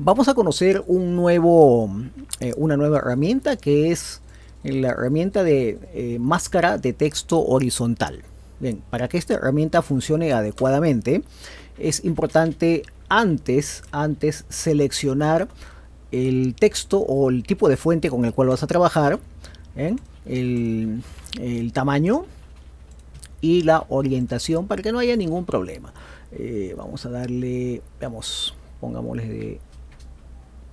vamos a conocer eh, una nueva herramienta que es la herramienta de eh, máscara de texto horizontal. Bien, para que esta herramienta funcione adecuadamente, es importante antes, antes seleccionar el texto o el tipo de fuente con el cual vas a trabajar, el, tamaño y la orientación para que no haya ningún problema. Eh, vamos a darle, vamos, pongámosle de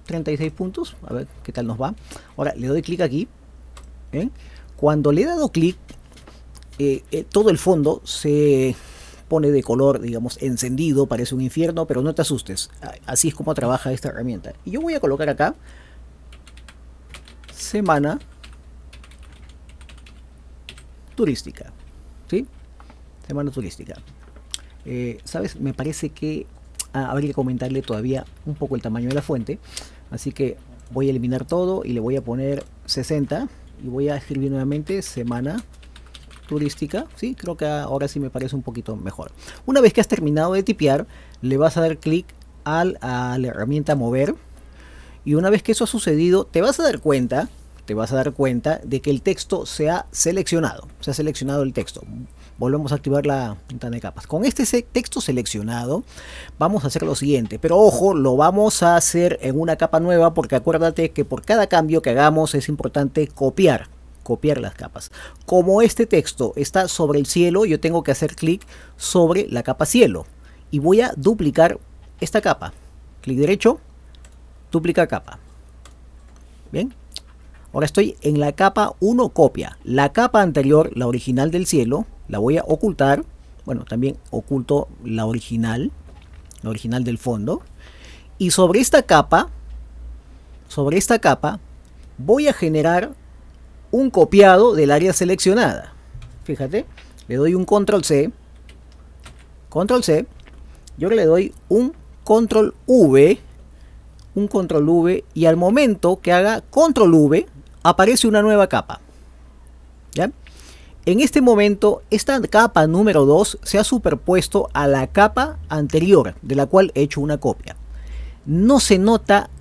36 puntos, a ver qué tal nos va. Ahora le doy clic aquí. ¿eh? Cuando le he dado clic, eh, eh, todo el fondo se pone de color, digamos, encendido, parece un infierno, pero no te asustes. Así es como trabaja esta herramienta. Y yo voy a colocar acá semana turística. ¿Sí? Semana turística. ¿Sabes? Me parece que ah, habría que comentarle todavía un poco el tamaño de la fuente. Así que voy a eliminar todo y le voy a poner 60 y voy a escribir nuevamente semana turística, sí, creo que ahora sí me parece un poquito mejor. Una vez que has terminado de tipear, le vas a dar clic a la herramienta mover y una vez que eso ha sucedido, te vas a dar cuenta, te vas a dar cuenta de que el texto se ha seleccionado, se ha seleccionado el texto volvemos a activar la ventana de capas. Con este texto seleccionado vamos a hacer lo siguiente, pero ojo, lo vamos a hacer en una capa nueva porque acuérdate que por cada cambio que hagamos es importante copiar copiar las capas. Como este texto está sobre el cielo, yo tengo que hacer clic sobre la capa cielo y voy a duplicar esta capa. Clic derecho, duplica capa. Bien, ahora estoy en la capa 1 copia. La capa anterior, la original del cielo, la voy a ocultar bueno también oculto la original la original del fondo y sobre esta capa sobre esta capa voy a generar un copiado del área seleccionada fíjate le doy un control C control C yo le doy un control V un control V y al momento que haga control V aparece una nueva capa en este momento, esta capa número 2 se ha superpuesto a la capa anterior, de la cual he hecho una copia. No se nota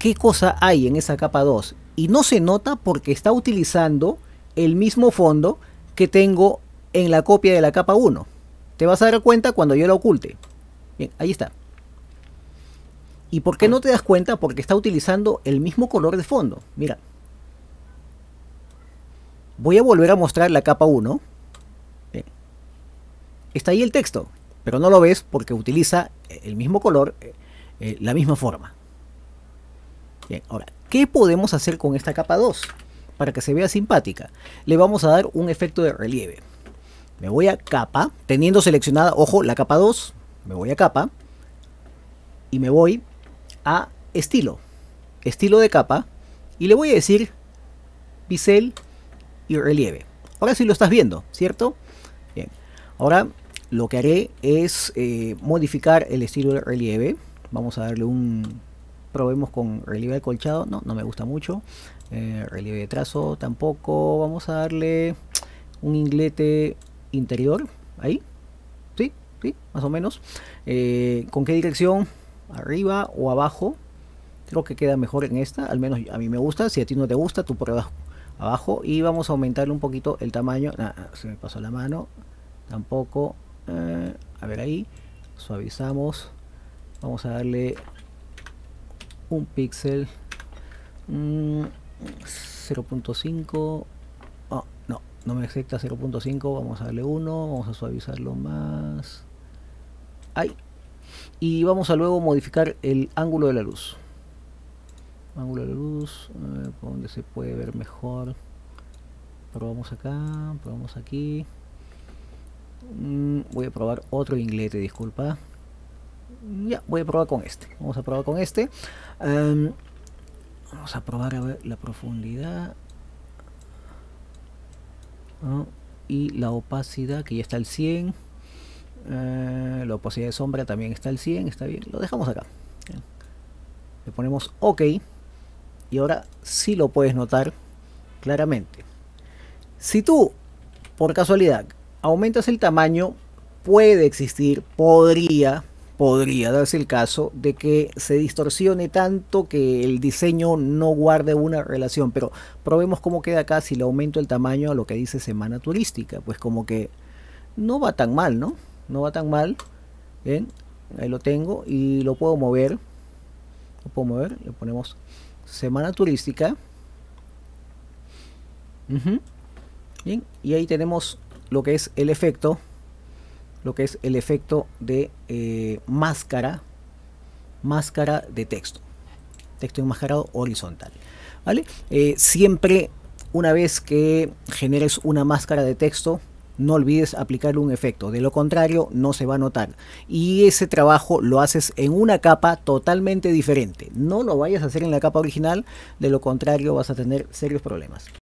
qué cosa hay en esa capa 2 y no se nota porque está utilizando el mismo fondo que tengo en la copia de la capa 1. Te vas a dar cuenta cuando yo la oculte. Bien, ahí está. ¿Y por qué no te das cuenta? Porque está utilizando el mismo color de fondo. Mira. Voy a volver a mostrar la capa 1. Está ahí el texto, pero no lo ves porque utiliza el mismo color, eh, eh, la misma forma. Bien, ahora, ¿qué podemos hacer con esta capa 2? Para que se vea simpática, le vamos a dar un efecto de relieve. Me voy a capa, teniendo seleccionada, ojo, la capa 2, me voy a capa y me voy a estilo, estilo de capa y le voy a decir bisel relieve. Ahora si lo estás viendo, ¿cierto? Bien. Ahora lo que haré es eh, modificar el estilo de relieve. Vamos a darle un... Probemos con relieve de colchado. No, no me gusta mucho. Eh, relieve de trazo tampoco. Vamos a darle un inglete interior. Ahí. Sí, sí, más o menos. Eh, ¿Con qué dirección? ¿Arriba o abajo? Creo que queda mejor en esta. Al menos a mí me gusta. Si a ti no te gusta, tú pruebas abajo y vamos a aumentarle un poquito el tamaño se me pasó la mano tampoco eh, a ver ahí suavizamos vamos a darle un píxel 0.5 mm, no no me acepta 0.5 vamos a darle 1 vamos a suavizarlo más ahí y vamos a luego modificar el ángulo de la luz ángulo de luz eh, donde se puede ver mejor probamos acá probamos aquí mm, voy a probar otro inglete disculpa ya voy a probar con este vamos a probar con este em, vamos a probar a ver la profundidad y la opacidad que ya está al 100 eh, la opacidad de sombra también está al 100 está bien lo dejamos acá le ponemos ok y ahora sí lo puedes notar claramente. Si tú, por casualidad, aumentas el tamaño, puede existir, podría, podría darse el caso de que se distorsione tanto que el diseño no guarde una relación. Pero probemos cómo queda acá si le aumento el tamaño a lo que dice semana turística. Pues como que no va tan mal, ¿no? No va tan mal. Bien, Ahí lo tengo y lo puedo mover. Lo puedo mover, le ponemos semana turística. y ahí tenemos lo que es el efecto, lo que es el efecto de eh, máscara, máscara de texto, texto enmascarado horizontal. ¿Vale? Eh, siempre una vez que generes una máscara de texto, no olvides aplicar un efecto, de lo contrario no se va a notar. Y ese trabajo lo haces en una capa totalmente diferente. No lo vayas a hacer en la capa original, de lo contrario vas a tener serios problemas.